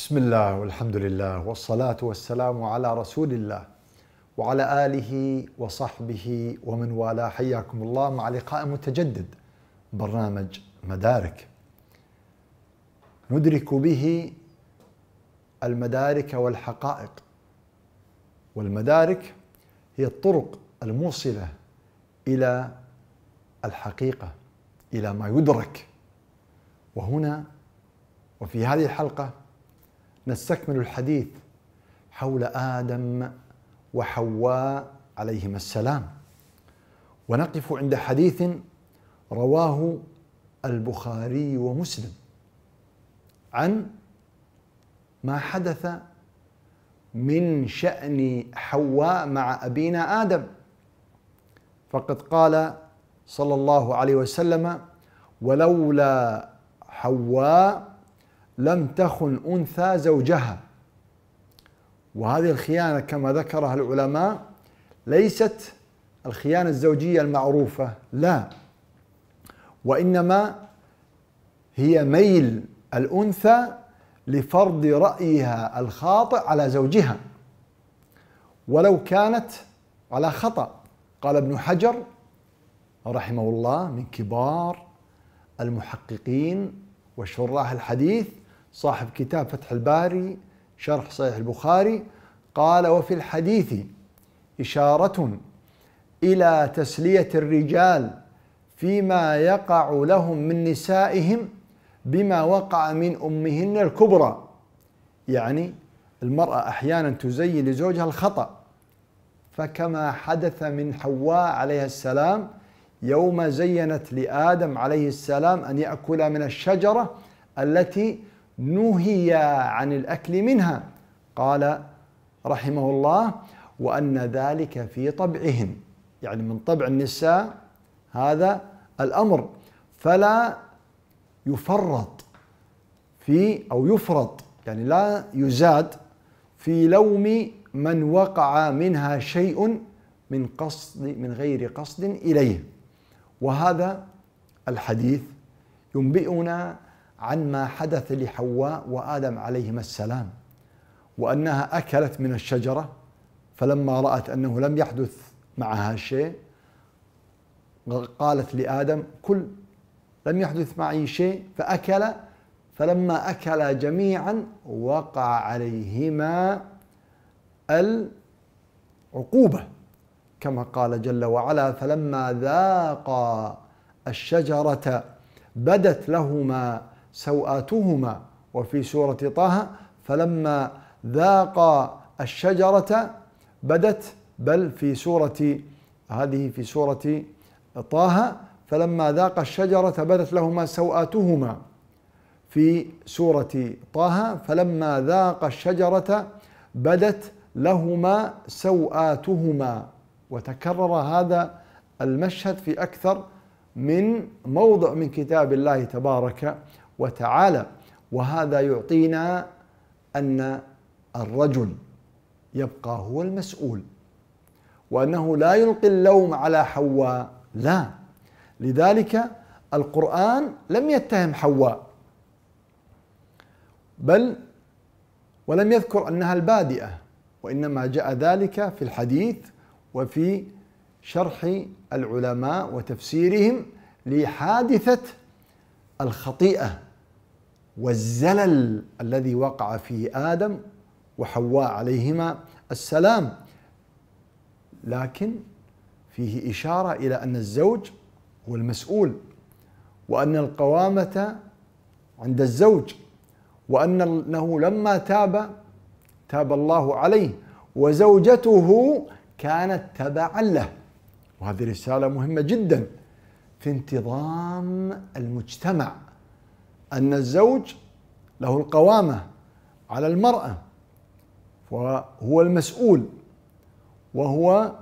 بسم الله والحمد لله والصلاة والسلام على رسول الله وعلى آله وصحبه ومن والاه حياكم الله مع لقاء متجدد برنامج مدارك ندرك به المدارك والحقائق والمدارك هي الطرق الموصلة إلى الحقيقة إلى ما يدرك وهنا وفي هذه الحلقة نستكمل الحديث حول آدم وحواء عليهما السلام ونقف عند حديث رواه البخاري ومسلم عن ما حدث من شأن حواء مع أبينا آدم فقد قال صلى الله عليه وسلم ولولا حواء لم تخن أنثى زوجها وهذه الخيانة كما ذكرها العلماء ليست الخيانة الزوجية المعروفة لا وإنما هي ميل الأنثى لفرض رأيها الخاطئ على زوجها ولو كانت على خطأ قال ابن حجر رحمه الله من كبار المحققين وشراح الحديث صاحب كتاب فتح الباري شرح صحيح البخاري قال وفي الحديث إشارة إلى تسلية الرجال فيما يقع لهم من نسائهم بما وقع من أمهن الكبرى يعني المرأة أحيانا تزين لزوجها الخطأ فكما حدث من حواء عليها السلام يوم زينت لآدم عليه السلام أن يأكل من الشجرة التي نهي عن الأكل منها قال رحمه الله وأن ذلك في طبعهن يعني من طبع النساء هذا الأمر فلا يفرط في أو يفرط يعني لا يزاد في لوم من وقع منها شيء من قصد من غير قصد إليه وهذا الحديث ينبئنا عن ما حدث لحواء وادم عليهما السلام وانها اكلت من الشجره فلما رات انه لم يحدث معها شيء قالت لادم كل لم يحدث معي شيء فاكل فلما اكلا جميعا وقع عليهما العقوبه كما قال جل وعلا فلما ذاقا الشجره بدت لهما سوآتهما وفي سورة طه فلما ذاقا الشجرة بدت بل في سورة هذه في سورة طه فلما ذاق الشجرة بدت لهما سوآتهما في سورة طه فلما ذاق الشجرة بدت لهما سوآتهما وتكرر هذا المشهد في أكثر من موضع من كتاب الله تبارك وتعالى وهذا يعطينا ان الرجل يبقى هو المسؤول وانه لا يلقي اللوم على حواء لا لذلك القران لم يتهم حواء بل ولم يذكر انها البادئه وانما جاء ذلك في الحديث وفي شرح العلماء وتفسيرهم لحادثه الخطيئه والزلل الذي وقع في ادم وحواء عليهما السلام لكن فيه اشاره الى ان الزوج هو المسؤول وان القوامه عند الزوج وانه لما تاب تاب الله عليه وزوجته كانت تبعا له وهذه رساله مهمه جدا في انتظام المجتمع أن الزوج له القوامة على المرأة وهو المسؤول وهو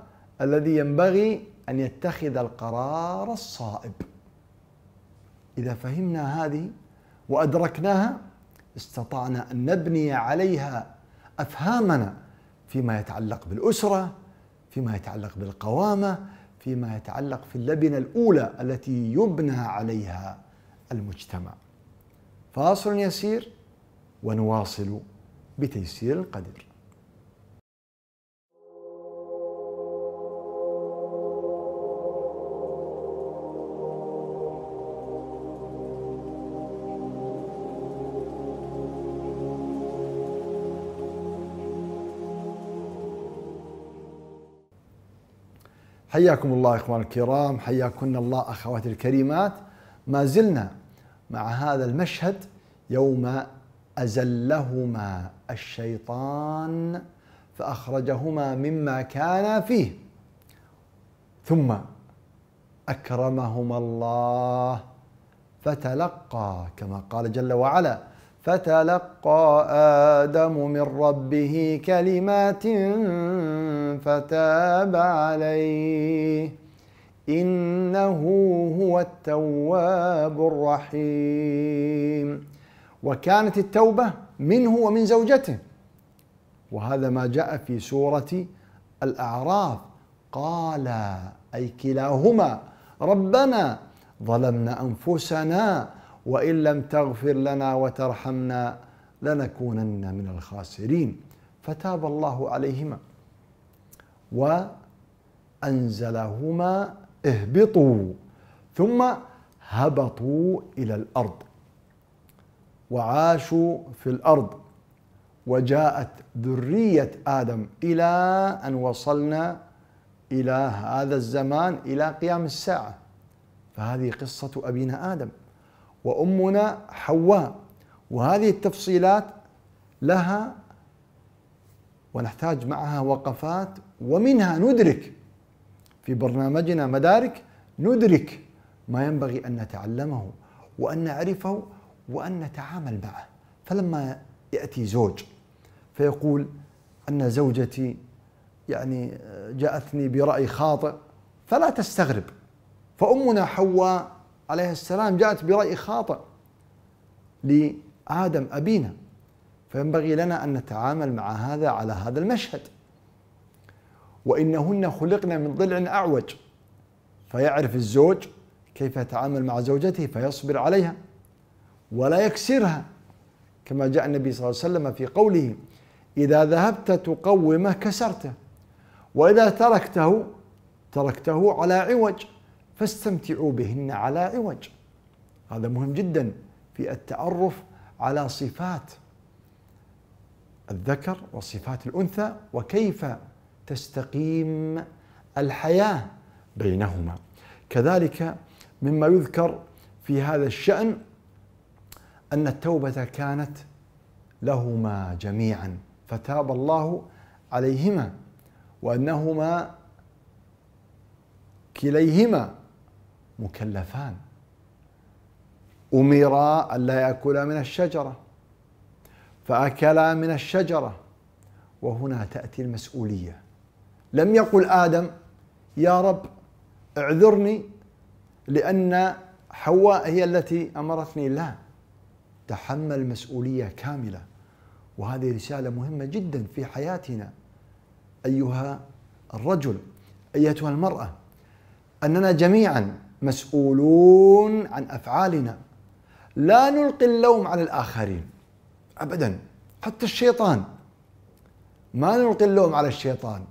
الذي ينبغي أن يتخذ القرار الصائب إذا فهمنا هذه وأدركناها استطعنا أن نبني عليها أفهامنا فيما يتعلق بالأسرة فيما يتعلق بالقوامة فيما يتعلق في اللبنة الأولى التي يبنى عليها المجتمع فاصل يسير ونواصل بتيسير القدر حياكم الله اخوان الكرام حياكن الله اخواتي الكريمات ما زلنا مع هذا المشهد يوم أزلهما الشيطان فأخرجهما مما كانا فيه ثم أكرمهما الله فتلقى كما قال جل وعلا فتلقى آدم من ربه كلمات فتاب عليه إنه هو التواب الرحيم وكانت التوبة منه ومن زوجته وهذا ما جاء في سورة الأعراف قال أي كلاهما ربنا ظلمنا أنفسنا وإن لم تغفر لنا وترحمنا لنكونن من الخاسرين فتاب الله عليهما وأنزلهما اهبطوا ثم هبطوا الى الارض وعاشوا في الارض وجاءت ذريه ادم الى ان وصلنا الى هذا الزمان الى قيام الساعه فهذه قصه ابينا ادم وامنا حواء وهذه التفصيلات لها ونحتاج معها وقفات ومنها ندرك في برنامجنا مدارك ندرك ما ينبغي ان نتعلمه وان نعرفه وان نتعامل معه فلما ياتي زوج فيقول ان زوجتي يعني آه، جاءتني براي خاطئ فلا تستغرب فامنا حواء عليه السلام جاءت براي خاطئ لادم ابينا فينبغي لنا ان نتعامل مع هذا على هذا المشهد وإنهن خلقن من ضلع أعوج فيعرف الزوج كيف يتعامل مع زوجته فيصبر عليها ولا يكسرها كما جاء النبي صلى الله عليه وسلم في قوله إذا ذهبت تقومه كسرته وإذا تركته تركته على عوج فاستمتعوا بهن على عوج هذا مهم جدا في التعرف على صفات الذكر وصفات الأنثى وكيف تستقيم الحياه بينهما كذلك مما يذكر في هذا الشان ان التوبه كانت لهما جميعا فتاب الله عليهما وانهما كليهما مكلفان امرا الا ياكلا من الشجره فاكلا من الشجره وهنا تاتي المسؤوليه لم يقل آدم يا رب اعذرني لأن حواء هي التي أمرتني لا تحمل مسؤولية كاملة وهذه رسالة مهمة جدا في حياتنا أيها الرجل أيتها المرأة أننا جميعا مسؤولون عن أفعالنا لا نلقي اللوم على الآخرين أبدا حتى الشيطان ما نلقي اللوم على الشيطان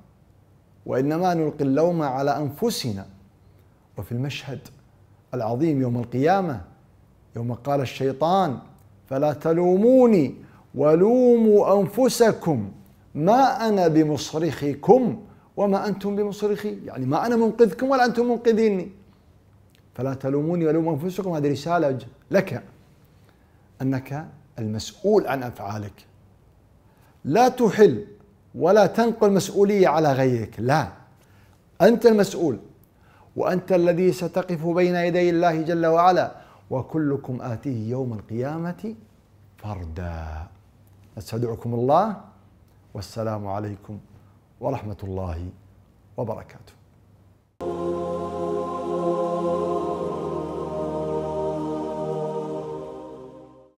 وإنما نلقي اللوم على أنفسنا وفي المشهد العظيم يوم القيامة يوم قال الشيطان فلا تلوموني ولوموا أنفسكم ما أنا بمصرخكم وما أنتم بمصرخي يعني ما أنا منقذكم ولا أنتم منقذيني فلا تلوموني ولوموا أنفسكم هذه رسالة لك أنك المسؤول عن أفعالك لا تحل ولا تنقل مسؤولية على غيرك لا أنت المسؤول وأنت الذي ستقف بين يدي الله جل وعلا وكلكم آتيه يوم القيامة فردا أستودعكم الله والسلام عليكم ورحمة الله وبركاته